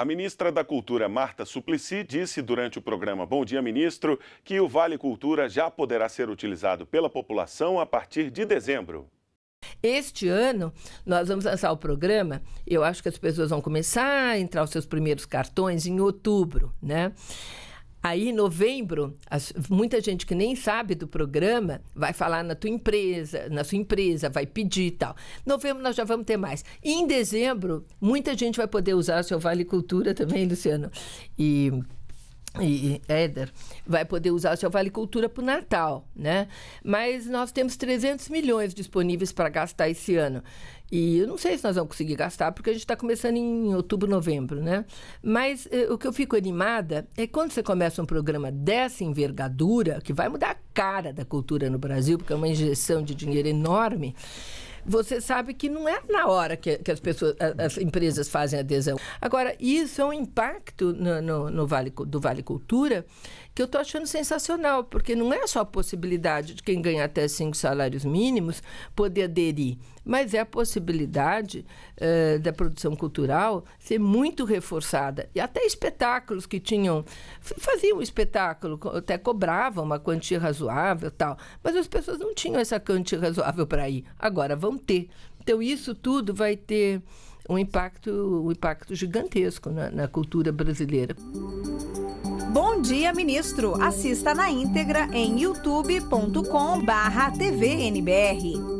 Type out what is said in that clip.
A ministra da Cultura, Marta Suplicy, disse durante o programa Bom Dia Ministro que o Vale Cultura já poderá ser utilizado pela população a partir de dezembro. Este ano, nós vamos lançar o programa. Eu acho que as pessoas vão começar a entrar os seus primeiros cartões em outubro, né? Aí, em novembro, as, muita gente que nem sabe do programa vai falar na tua empresa, na sua empresa, vai pedir e tal. Novembro nós já vamos ter mais. E em dezembro, muita gente vai poder usar o seu Vale Cultura também, Luciano. E e Éder vai poder usar o seu Vale Cultura para o Natal, né? Mas nós temos 300 milhões disponíveis para gastar esse ano. E eu não sei se nós vamos conseguir gastar, porque a gente está começando em outubro, novembro, né? Mas eh, o que eu fico animada é quando você começa um programa dessa envergadura, que vai mudar a cara da cultura no Brasil, porque é uma injeção de dinheiro enorme você sabe que não é na hora que, que as pessoas, as empresas fazem adesão. Agora, isso é um impacto no, no, no vale, do Vale Cultura que eu estou achando sensacional, porque não é só a possibilidade de quem ganha até cinco salários mínimos poder aderir, mas é a possibilidade uh, da produção cultural ser muito reforçada. E até espetáculos que tinham. faziam um espetáculo, até cobravam uma quantia razoável tal, mas as pessoas não tinham essa quantia razoável para ir. Agora vão vão ter. Então, isso tudo vai ter um impacto, um impacto gigantesco na, na cultura brasileira. Bom dia, ministro. Assista na íntegra em youtube.com/tvnbr.